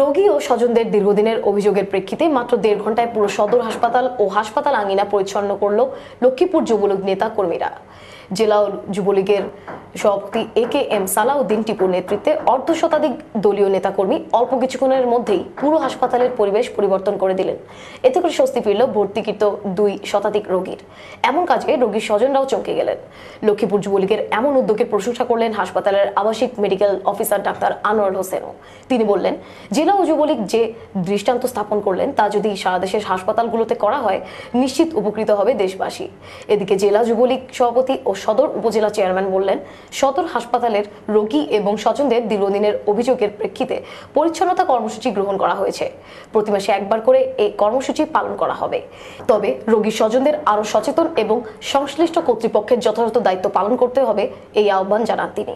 রোগী ও স্বজনদের দীর্ঘদিনের অভিযোগের প্রেক্ষিতে মাত্র দেড় ঘন্টায় পুরো সদর হাসপাতাল ও হাসপাতাল আঙিনা পরিচ্ছন্ন করল লক্ষ্মীপুর যুবলীগ নেতা কর্মীরা জেলা যুবলীগের সভাপতি এ কে এম সালাউদ্দিন টিপুর নেতৃত্বে অর্ধ শতাধিক দলীয় নেতাকর্মী অল্প কিছুক্ষণের মধ্যেই পুরো হাসপাতালের পরিবেশ পরিবর্তন করে দিলেন এতে করে স্বস্তি ফিরল ভর্তিকৃত দুই শতাধিক রোগীর এমন কাজে রোগীর স্বজনরাও চমকে গেলেন লক্ষ্মীপুর যুবলীগের এমন উদ্যোগের প্রশংসা করলেন হাসপাতালের আবাসিক মেডিকেল অফিসার ডাক্তার আনোয়ার হোসেনও তিনি বললেন জেলা ও যুবলীগ যে দৃষ্টান্ত স্থাপন করলেন তা যদি সারা দেশের হাসপাতালগুলোতে করা হয় নিশ্চিত উপকৃত হবে দেশবাসী এদিকে জেলা যুবলীগ সভাপতি ও সদর উপজেলা চেয়ারম্যান বললেন সদর হাসপাতালের রোগী এবং স্বজনদের দীর্ঘদিনের অভিযোগের প্রেক্ষিতে পরিচ্ছন্নতা কর্মসূচি গ্রহণ করা হয়েছে প্রতি মাসে একবার করে এই কর্মসূচি পালন করা হবে তবে রোগী স্বজনদের আরও সচেতন এবং সংশ্লিষ্ট কর্তৃপক্ষের যথাযথ দায়িত্ব পালন করতে হবে এই আহ্বান জানান তিনি